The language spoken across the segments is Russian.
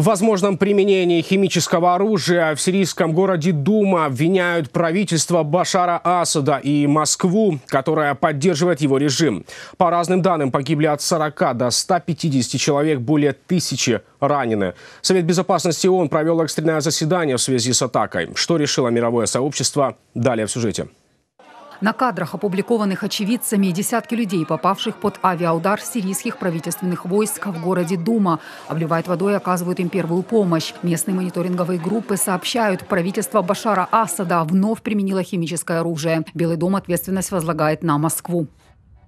В возможном применении химического оружия в сирийском городе Дума обвиняют правительство Башара Асада и Москву, которая поддерживает его режим. По разным данным, погибли от 40 до 150 человек, более тысячи ранены. Совет Безопасности ООН провел экстренное заседание в связи с атакой. Что решило мировое сообщество? Далее в сюжете. На кадрах, опубликованных очевидцами, десятки людей, попавших под авиаудар сирийских правительственных войск в городе Дума. Обливают водой и оказывают им первую помощь. Местные мониторинговые группы сообщают, правительство Башара Асада вновь применило химическое оружие. Белый дом ответственность возлагает на Москву.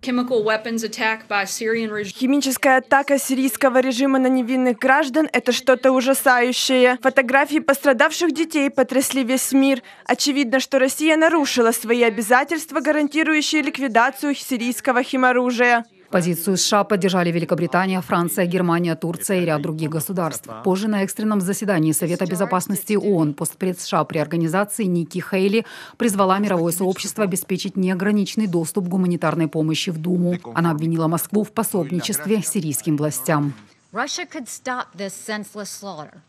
Химическая атака сирийского режима на невинных граждан – это что-то ужасающее. Фотографии пострадавших детей потрясли весь мир. Очевидно, что Россия нарушила свои обязательства, гарантирующие ликвидацию сирийского химоружия. Позицию США поддержали Великобритания, Франция, Германия, Турция и ряд других государств. Позже на экстренном заседании Совета Безопасности ООН постпред США при организации Ники Хейли призвала мировое сообщество обеспечить неограниченный доступ к гуманитарной помощи в Думу. Она обвинила Москву в пособничестве сирийским властям.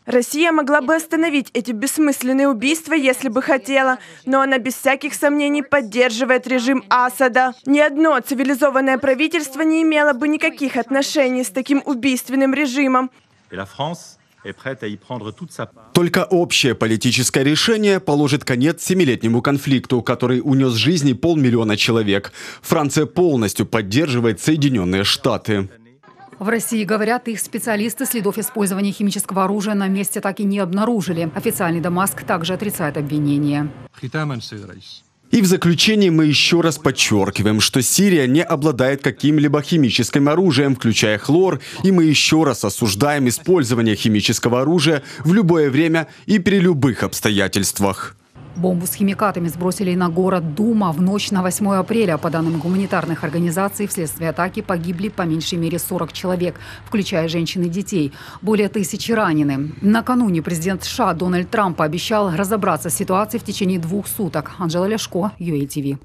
Россия могла бы остановить эти бессмысленные убийства, если бы хотела, но она без всяких сомнений поддерживает режим Асада. Ни одно цивилизованное правительство не имело бы никаких отношений с таким убийственным режимом. Только общее политическое решение положит конец семилетнему конфликту, который унес жизни полмиллиона человек. Франция полностью поддерживает Соединенные Штаты. В России, говорят, их специалисты следов использования химического оружия на месте так и не обнаружили. Официальный Дамаск также отрицает обвинение. И в заключении мы еще раз подчеркиваем, что Сирия не обладает каким-либо химическим оружием, включая хлор, и мы еще раз осуждаем использование химического оружия в любое время и при любых обстоятельствах. Бомбу с химикатами сбросили на город Дума в ночь на 8 апреля. По данным гуманитарных организаций, вследствие атаки погибли по меньшей мере 40 человек, включая женщин и детей. Более тысячи ранены. Накануне президент США Дональд Трамп обещал разобраться с ситуацией в течение двух суток. Анжела Ляшко, ЮАТВ.